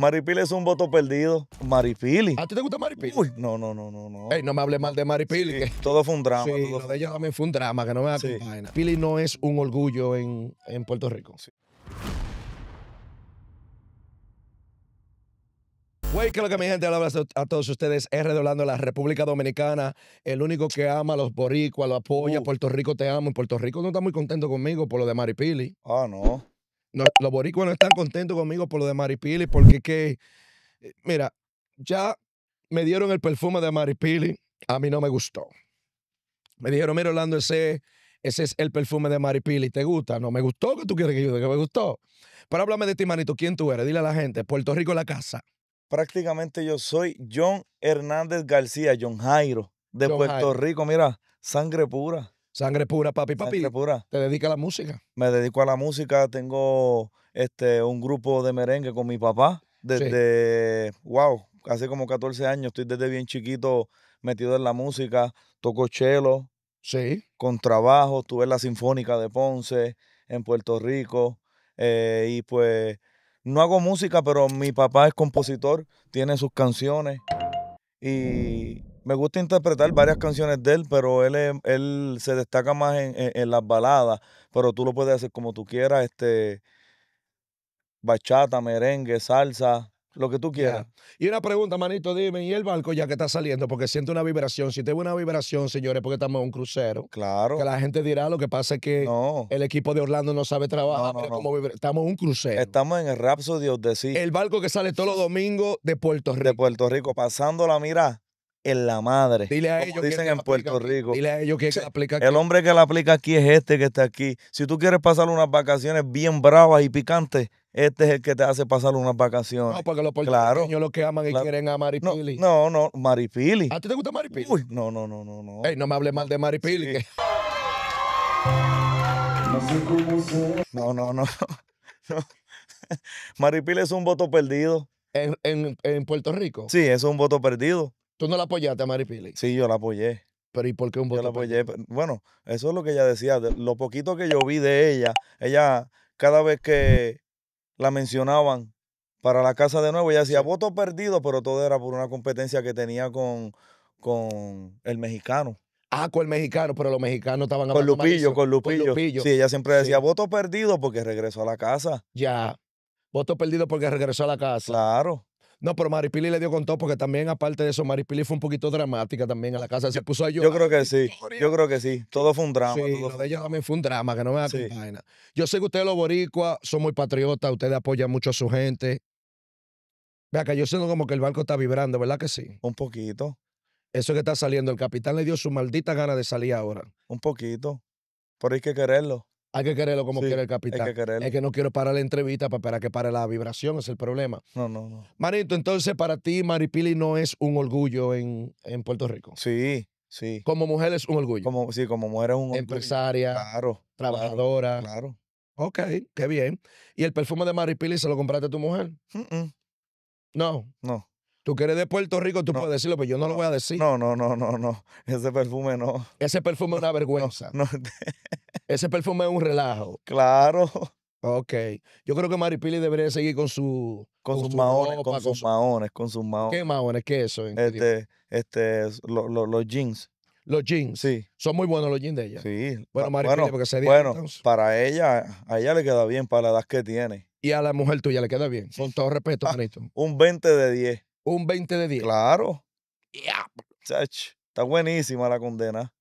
Maripili es un voto perdido. Maripili. ¿A ti te gusta Maripili? Uy, no, no, no, no. Ey, no me hables mal de Maripili. Todo fue un drama. Sí, lo de ella también fue un drama, que no me Pili no es un orgullo en, en Puerto Rico. Sí. Wey, que lo que mi gente habla a todos ustedes es redoblando la República Dominicana, el único que ama a los boricuas, lo apoya, uh. Puerto Rico te amo, en Puerto Rico no está muy contento conmigo por lo de Maripili. Ah, no los boricuas no están contentos conmigo por lo de Maripili, porque que, eh, mira, ya me dieron el perfume de Maripili, a mí no me gustó. Me dijeron, mira, Orlando, ese, ese es el perfume de Maripili, ¿te gusta? No, me gustó que tú quieres que yo diga que me gustó. Pero háblame de ti, manito, ¿quién tú eres? Dile a la gente, Puerto Rico la casa. Prácticamente yo soy John Hernández García, John Jairo, de Puerto Rico, mira, sangre pura. Sangre pura, papi, papi. pura. Te dedico a la música. Me dedico a la música. Tengo este, un grupo de merengue con mi papá. Desde, wow, hace como 14 años. Estoy desde bien chiquito metido en la música. Toco chelo. Sí. Con trabajo. tuve en la Sinfónica de Ponce, en Puerto Rico. Eh, y pues, no hago música, pero mi papá es compositor. Tiene sus canciones. Y me gusta interpretar varias canciones de él, pero él, él se destaca más en, las baladas, pero tú lo puedes hacer como tú quieras, este bachata, merengue, salsa, lo que tú quieras. Y una pregunta, manito, dime, ¿y el barco ya que está saliendo? Porque siento una vibración. Si tengo una vibración, señores, porque estamos en un crucero. Claro. Que la gente dirá, lo que pasa es que el equipo de Orlando no sabe trabajar. estamos en un crucero. Estamos en el rapso Dios the El barco que sale todos los domingos de Puerto Rico. De Puerto Rico, pasando la mira en la madre. Dile a ellos dicen en Puerto Rico. Dile a ellos que, aplica aquí. El hombre que la aplica aquí es este que está aquí. Si tú quieres pasar unas vacaciones bien bravas y picantes, este es el que te hace pasar unas vacaciones. No, porque los puertorriqueños claro. los que aman y quieren a Maripili. No, no, no, Maripili. ¿A ti te gusta Maripili? no, no, no, no. no. Ey, no me hables mal de Maripili. No, no, no. no. Maripili es un voto perdido. ¿En, en, en Puerto Rico? Sí, es un voto perdido. ¿Tú no la apoyaste a Mari Pili? Sí, yo la apoyé. Pero ¿y por qué un voto? Yo la apoyé. bueno, eso es lo que ella decía. lo poquito que yo vi de ella, ella cada vez que la mencionaban para la casa de nuevo, ella decía voto perdido, pero todo era por una competencia que tenía con, con el mexicano. Ah, con el mexicano, pero los mexicanos estaban con Lupillo, con Lupillo, Sí, ella siempre decía voto perdido porque regresó a la casa. Ya. Voto perdido porque regresó a la casa. Claro. No, pero Pili le dio con todo porque también, aparte de eso, Pili fue un poquito dramática también a la casa. Se puso a Yo creo que sí. Yo creo que sí. Todo fue un drama. Sí, lo de ella también fue un drama, que no me acompaña. Yo sé que ustedes los boricuas son muy patriotas, ustedes apoyan mucho a su gente. Vea que yo siento como que el barco está vibrando, ¿verdad que sí? Un poquito. Eso que está saliendo, el capitán le dio su maldita gana de salir ahora. Un poquito. Por ahí hay que quererlo. Hay que quererlo como quiere el capitán. Hay que quererlo. Es que no quiero parar la entrevista para esperar que pare la vibración, es el problema. No, no, no. Marito, entonces para ti Maripili no es un orgullo en, en Puerto Rico. Sí, sí. Como mujer es un orgullo. Como, sí, como mujer es un orgullo. Empresaria. Claro. Trabajadora. Claro. Ok, qué bien. ¿Y el perfume de Maripili se lo compraste a tu mujer? No. No. Tú que eres de Puerto Rico, tú puedes decirlo, pero yo no, lo voy a decir. No, no, no, no, no. Ese perfume no. Ese perfume es una vergüenza. Ese perfume es un relajo. Claro. Ok. Yo creo que Maripili debería seguir con su. Con, sus maones, con, sus maones, con sus maones. ¿Qué maones? ¿Qué es eso? este, este, los jeans. Los jeans. Sí. Son muy buenos los jeans de ella. Sí. Bueno, Maripili, bueno, porque se Bueno, para ella, a ella le queda bien para la edad que tiene. Y a la mujer tuya le queda bien. Con todo respeto, ah, Anito. un 20 de 10. Un 20 de 10. Claro. Pues. Está buenísima la condena.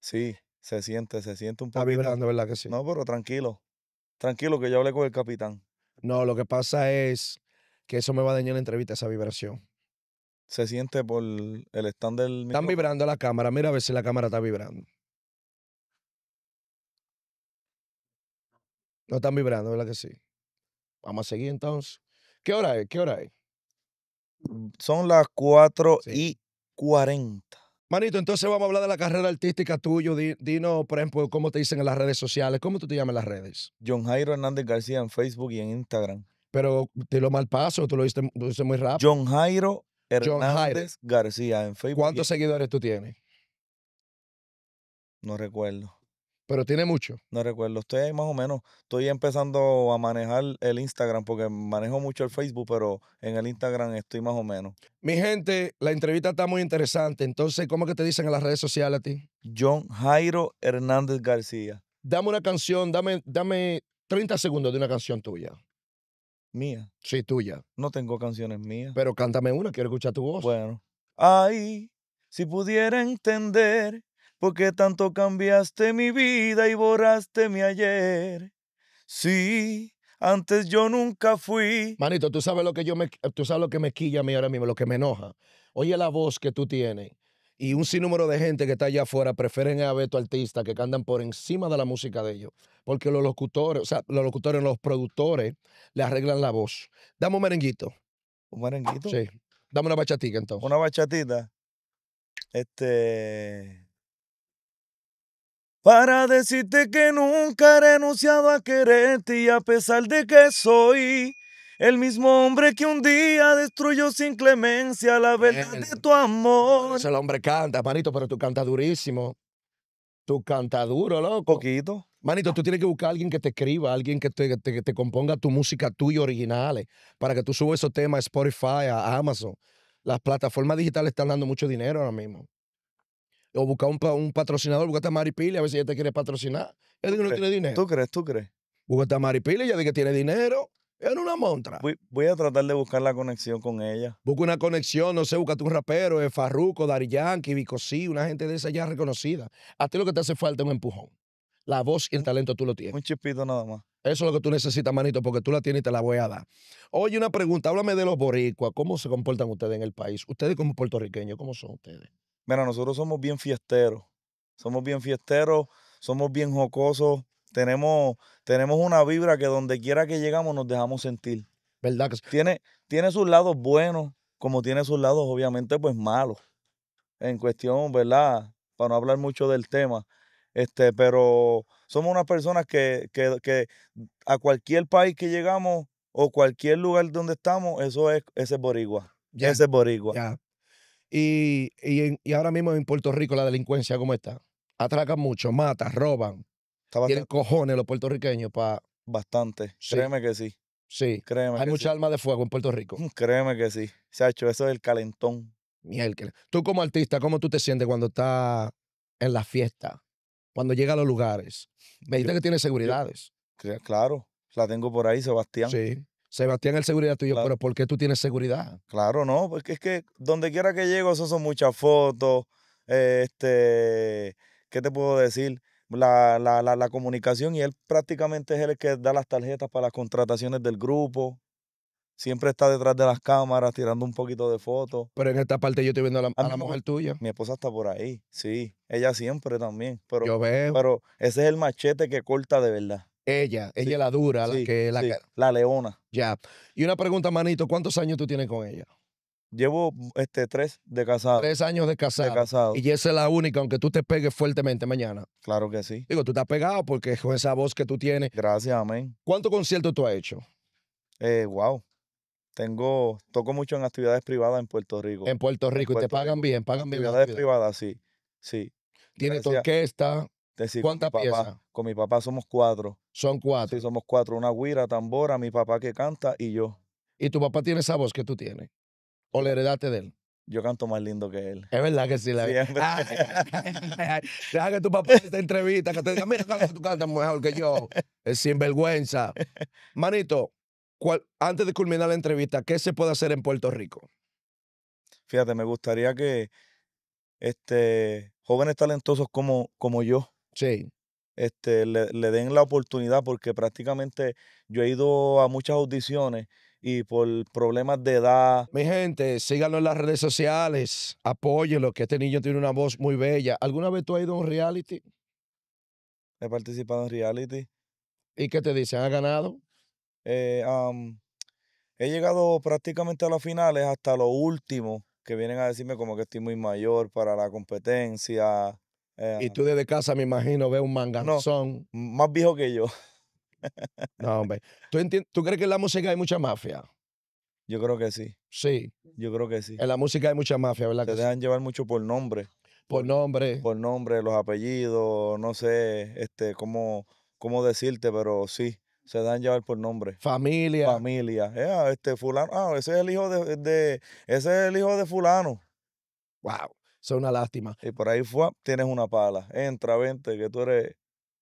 Sí, se siente, se siente un poco. Está vibrando, ¿verdad que sí? No, pero tranquilo. Tranquilo, que yo hablé con el capitán. No, lo que pasa es que eso me va a dañar la entrevista, esa vibración. Se siente por el stand del. Están vibrando la cámara. Mira a ver si la cámara está vibrando. No están vibrando, ¿verdad que sí? Vamos a seguir entonces. ¿Qué hora es? ¿Qué hora es? Son las 4 y 40. Manito, entonces vamos a hablar de la carrera artística tuyo. Dino, por ejemplo, cómo te dicen en las redes sociales. ¿Cómo tú te llamas en las redes? John Jairo Hernández García en Facebook y en Instagram. Pero te lo mal paso, tú lo diste, lo muy rápido. John Jairo Hernández García en Facebook. ¿Cuántos seguidores tú tienes? No recuerdo. Pero tiene mucho. No recuerdo. Estoy más o menos. Estoy empezando a manejar el Instagram porque manejo mucho el Facebook, pero en el Instagram estoy más o menos. Mi gente, la entrevista está muy interesante. Entonces, ¿cómo que te dicen en las redes sociales a ti? John Jairo Hernández García. Dame una canción, dame, dame 30 segundos de una canción tuya. ¿Mía? Sí, tuya. No tengo canciones mías. Pero cántame una, quiero escuchar tu voz. Bueno. Ay, si pudiera entender porque tanto cambiaste mi vida y borraste mi ayer. Sí, antes yo nunca fui. Manito, tú sabes lo que yo me, tú sabes lo que me quilla a mí ahora mismo, lo que me enoja. Oye la voz que tú tienes. Y un sinnúmero de gente que está allá afuera prefieren a ver tu artista que cantan por encima de la música de ellos. Porque los locutores, o sea, los locutores, los productores le arreglan la voz. Dame un merenguito. ¿Un merenguito? Sí. Dame una bachatita, entonces. Una bachatita. Este para decirte que nunca he renunciado a quererte y a pesar de que soy el mismo hombre que un día destruyó sin clemencia la verdad de tu amor. Ese hombre canta, manito, pero tú cantas durísimo. Tú cantas duro, loco. Coquito. Manito, tú tienes que buscar a alguien que te escriba, alguien que te, componga tu música tuya originales, para que tú subas esos temas a Spotify, a Amazon. Las plataformas digitales están dando mucho dinero ahora mismo o buscar un, patrocinador, busca a Mari a ver si ella te quiere patrocinar. Ella dice que no tiene dinero. ¿Tú crees? ¿Tú crees? Búscate a Mari ella dice que tiene dinero. Es una montra. Voy, a tratar de buscar la conexión con ella. Busca una conexión, no sé, búscate un rapero, Farruco, eh, Farruko, Dari Yankee, una gente de esa ya reconocida. A ti lo que te hace falta es un empujón. La voz y el talento tú lo tienes. Un chipito nada más. Eso es lo que tú necesitas, manito, porque tú la tienes y te la voy a dar. Oye, una pregunta, háblame de los boricuas. ¿Cómo se comportan ustedes en el país? Ustedes como puertorriqueños, ¿cómo son ustedes? Mira, nosotros somos bien fiesteros, somos bien fiesteros, somos bien jocosos, tenemos, tenemos una vibra que donde quiera que llegamos nos dejamos sentir. ¿Verdad? Tiene, tiene sus lados buenos, como tiene sus lados obviamente pues malos. En cuestión, ¿verdad? Para no hablar mucho del tema. Este, pero somos unas personas que, que, que a cualquier país que llegamos o cualquier lugar donde estamos, eso es, ese es Ese es boricua. Y, y, y, ahora mismo en Puerto Rico la delincuencia, ¿cómo está? Atracan mucho, matan, roban. Tienen cojones los puertorriqueños para... Bastante. Créeme que sí. Sí. Créeme Hay mucha alma de fuego en Puerto Rico. Mm, créeme que sí. Se eso es el calentón. que Tú como artista, ¿cómo tú te sientes cuando estás en la fiesta? Cuando llega a los lugares. Me que tienes seguridades. claro. La tengo por ahí, Sebastián. Sí. Sebastián el seguridad tuyo, pero ¿por qué tú tienes seguridad? Claro, no, porque pues, es que donde quiera que llego, eso son muchas fotos. Este, ¿qué te puedo decir? La, comunicación y él prácticamente es el que da las tarjetas para las contrataciones del grupo. Siempre está detrás de las cámaras tirando un poquito de fotos. Pero en esta parte yo estoy viendo a la, mujer tuya. Mi esposa está por ahí, sí. Ella siempre también. Pero, yo veo. Pero ese es el machete que corta de verdad. Ella, ella la dura, la que la, la leona. Ya. Y una pregunta, manito, ¿cuántos años tú tienes con ella? Llevo este, tres de casado. Tres años de casado. Y esa es la única, aunque tú te pegues fuertemente mañana. Claro que sí. Digo, tú estás pegado porque con esa voz que tú tienes. Gracias, amén. cuánto concierto tú has hecho? Eh, wow. Tengo, toco mucho en actividades privadas en Puerto Rico. En Puerto Rico, y te pagan bien, pagan bien. Actividades privadas, sí, sí. Tienes tu orquesta. ¿Cuántas piezas? Con mi papá somos cuatro. Son cuatro. Sí, somos cuatro. Una guira, tambora, mi papá que canta y yo. ¿Y tu papá tiene esa voz que tú tienes? ¿O la heredaste de él? Yo canto más lindo que él. Es verdad que sí. La... Ah, deja que tu papá te entrevista, que te diga, mira, tú cantas mejor que yo. Es sinvergüenza. Manito, antes de culminar la entrevista, ¿qué se puede hacer en Puerto Rico? Fíjate, me gustaría que este, jóvenes talentosos como, como yo sí este, le, den la oportunidad, porque prácticamente yo he ido a muchas audiciones y por problemas de edad. Mi gente, síganlo en las redes sociales, apóyenlo, que este niño tiene una voz muy bella. ¿Alguna vez tú has ido a un reality? He participado en reality. ¿Y qué te dicen? ¿Has ganado? Eh, he llegado prácticamente a las finales hasta lo último, que vienen a decirme como que estoy muy mayor para la competencia eh, y tú desde casa, me imagino, ves un manganzón. No, más viejo que yo. no, hombre. ¿Tú, crees que en la música hay mucha mafia? Yo creo que sí. Sí. Yo creo que sí. En la música hay mucha mafia, ¿verdad? Se dejan llevar mucho por nombre. Por nombre. Por nombre, los apellidos, no sé este, cómo, cómo decirte, pero sí, se dan llevar por nombre. Familia. Familia. Eh, ah, este fulano, ah, ese es el hijo de, de, ese es el hijo de fulano. Wow. Eso es una lástima. Y por ahí fue, tienes una pala. Entra, vente, que tú eres.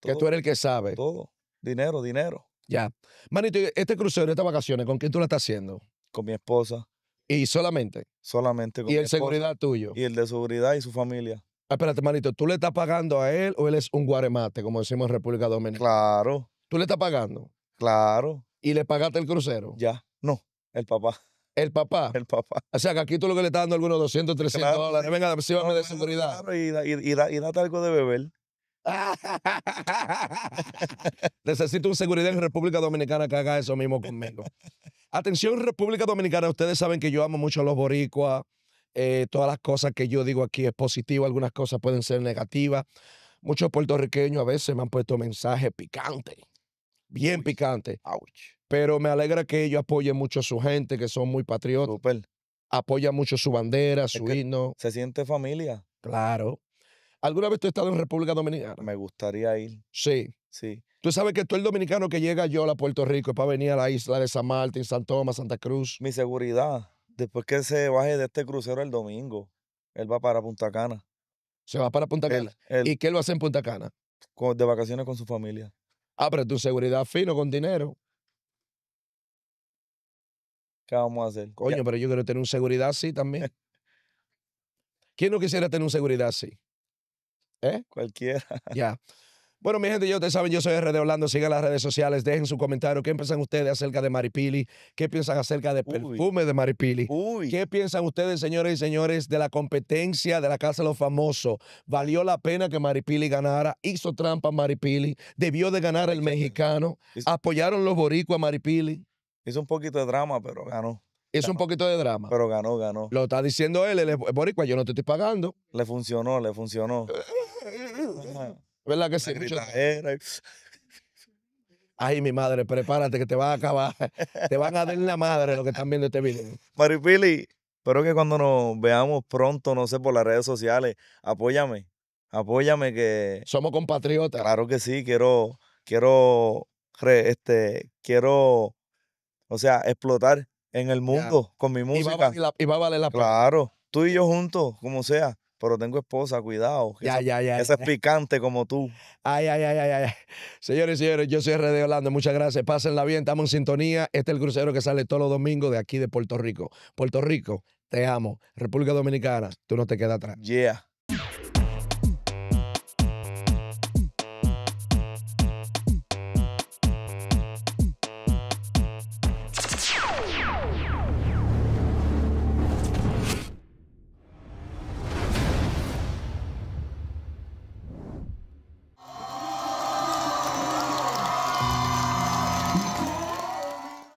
que tú eres el que sabe. Todo. Dinero, dinero. Ya. Manito, este crucero, estas vacaciones, ¿con quién tú la estás haciendo? Con mi esposa. ¿Y solamente? Solamente con ¿Y el de seguridad tuyo? Y el de seguridad y su familia. Ah, espérate, manito, ¿tú le estás pagando a él o él es un guaremate, como decimos en República Dominicana? Claro. ¿Tú le estás pagando? Claro. ¿Y le pagaste el crucero? Ya. No, el papá. El papá. El papá. O sea, que aquí tú lo que le estás dando algunos 200, 300 dólares. Venga, sí, no, de seguridad. y, date algo de beber. Necesito un seguridad en República Dominicana que haga eso mismo conmigo. Atención, República Dominicana. Ustedes saben que yo amo mucho a los boricuas. Eh, todas las cosas que yo digo aquí es positivo, algunas cosas pueden ser negativas. Muchos puertorriqueños a veces me han puesto mensajes picantes bien picante. Pero me alegra que ellos apoyen mucho a su gente, que son muy patriotas. apoya mucho su bandera, su himno. Se siente familia. Claro. ¿Alguna vez tú has estado en República Dominicana? Me gustaría ir. Sí. Sí. Tú sabes que tú el dominicano que llega yo a Puerto Rico es para venir a la isla de San Martín, San Tomás, Santa Cruz. Mi seguridad, después que se baje de este crucero el domingo, él va para Punta Cana. Se va para Punta Cana. ¿Y qué lo hace en Punta Cana? Con, de vacaciones con su familia. Ah, pero tu seguridad fino con dinero. ¿Qué vamos a hacer? Coño, pero yo quiero tener un seguridad así también. ¿Quién no quisiera tener un seguridad así? ¿Eh? Cualquiera. Ya. Bueno, mi gente, yo ustedes saben, yo soy RD Orlando. Sigan las redes sociales, dejen su comentario. ¿Qué piensan ustedes acerca de Maripili? ¿Qué piensan acerca del perfume de Maripili? ¿Qué piensan ustedes, señores y señores, de la competencia de la Casa de los Famosos? ¿Valió la pena que Maripili ganara? ¿Hizo trampa Maripili? ¿Debió de ganar el mexicano? ¿Apoyaron los boricuas a Maripili? Hizo un poquito de drama, pero ganó. Hizo un poquito de drama. Pero ganó, ganó. Lo está diciendo él, el boricua, yo no te estoy pagando. Le funcionó, le funcionó. Eh, ¿Verdad que sí? Ay, mi madre, prepárate que te van a acabar. te van a dar la madre lo que están viendo este video. Maripili, espero que cuando nos veamos pronto, no sé, por las redes sociales, apóyame. Apóyame que. Somos compatriotas. Claro que sí, quiero. Quiero. Este. Quiero. O sea, explotar en el mundo con mi música. Y va, a valer la, pena. Claro, tú y yo juntos, como sea pero tengo esposa, cuidado. ya, esa, ya, ya. es picante como tú. Ay, ay, ay, ay, ay. Señores y señores, yo soy RD Orlando. Muchas gracias. Pásenla bien, estamos en sintonía. Este es el crucero que sale todos los domingos de aquí de Puerto Rico. Puerto Rico, te amo. República Dominicana, tú no te quedas atrás. Yeah.